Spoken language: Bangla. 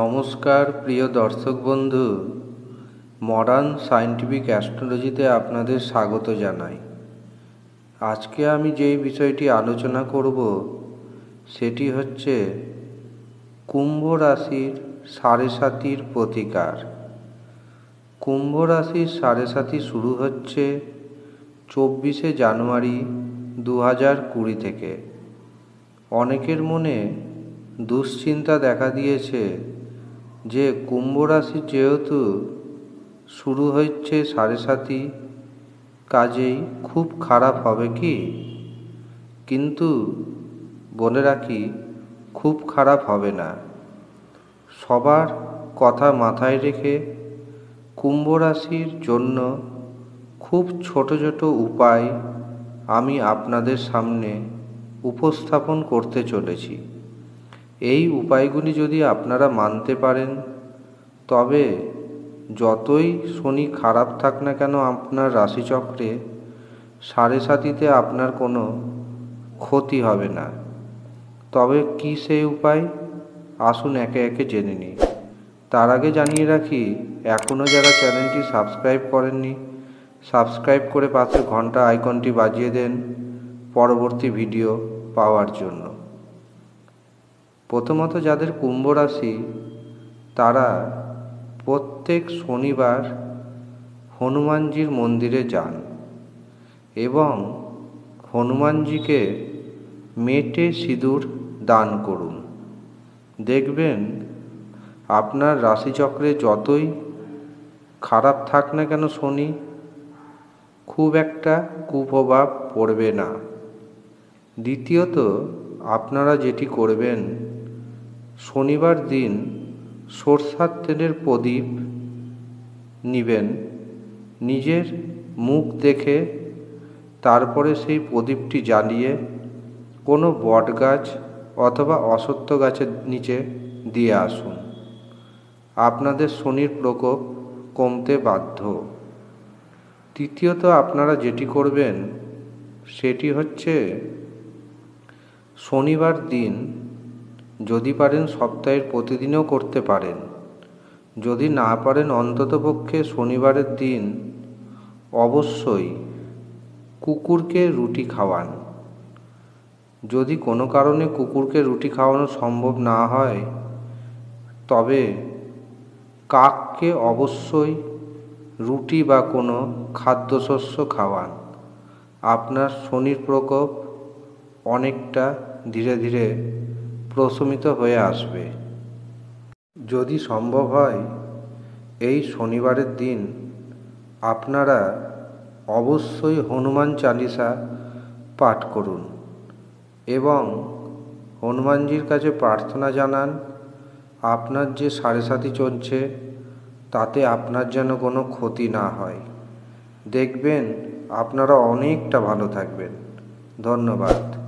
নমস্কার প্রিয় দর্শক বন্ধু মডার্ন সায়েন্টিফিক অ্যাস্ট্রোলজিতে আপনাদের স্বাগত জানাই আজকে আমি যেই বিষয়টি আলোচনা করব সেটি হচ্ছে কুম্ভ রাশির সাড়ে সাতির প্রতিকার কুম্ভ রাশির সাড়ে সাতি শুরু হচ্ছে চব্বিশে জানুয়ারি দু হাজার কুড়ি থেকে অনেকের মনে দুশ্চিন্তা দেখা দিয়েছে যে কুম্ভ রাশি যেহেতু শুরু হচ্ছে সাড়ে সাতি কাজেই খুব খারাপ হবে কি কিন্তু বলে রাখি খুব খারাপ হবে না সবার কথা মাথায় রেখে কুম্ভ রাশির জন্য খুব ছোট ছোট উপায় আমি আপনাদের সামনে উপস্থাপন করতে চলেছি এই উপায়গুলি যদি আপনারা মানতে পারেন তবে যতই শনি খারাপ থাক না কেন আপনার রাশিচক্রে সাড়ে সাতিতে আপনার কোনো ক্ষতি হবে না তবে কি সেই উপায় আসুন একে একে জেনে নিই তার আগে জানিয়ে রাখি এখনও যারা চ্যানেলটি সাবস্ক্রাইব করেননি সাবস্ক্রাইব করে পাশে ঘন্টা আইকনটি বাজিয়ে দেন পরবর্তী ভিডিও পাওয়ার জন্য প্রথমত যাদের কুম্ভ রাশি তারা প্রত্যেক শনিবার হনুমানজির মন্দিরে যান এবং হনুমানজিকে মেটে সিঁদুর দান করুন দেখবেন আপনার রাশিচক্রে যতই খারাপ থাক না কেন শনি খুব একটা কুপ্রভাব পড়বে না দ্বিতীয়ত আপনারা যেটি করবেন শনিবার দিন সরষার তেলের প্রদীপ নিবেন নিজের মুখ দেখে তারপরে সেই প্রদীপটি জ্বালিয়ে কোনো বট গাছ অথবা অসত্য গাছের নিচে দিয়ে আসুন আপনাদের শনির প্রকোপ কমতে বাধ্য তৃতীয়ত আপনারা যেটি করবেন সেটি হচ্ছে শনিবার দিন যদি পারেন সপ্তাহের প্রতিদিনও করতে পারেন যদি না পারেন অন্ততপক্ষে শনিবারের দিন অবশ্যই কুকুরকে রুটি খাওয়ান যদি কোনো কারণে কুকুরকে রুটি খাওয়ানো সম্ভব না হয় তবে কাককে অবশ্যই রুটি বা কোনো খাদ্যশস্য খাওয়ান আপনার শনির প্রকোপ অনেকটা ধীরে ধীরে প্রশমিত হয়ে আসবে যদি সম্ভব হয় এই শনিবারের দিন আপনারা অবশ্যই হনুমান চালিসা পাঠ করুন এবং হনুমানজির কাছে প্রার্থনা জানান আপনার যে সাড়ে সাথী চলছে তাতে আপনার যেন কোনো ক্ষতি না হয় দেখবেন আপনারা অনেকটা ভালো থাকবেন ধন্যবাদ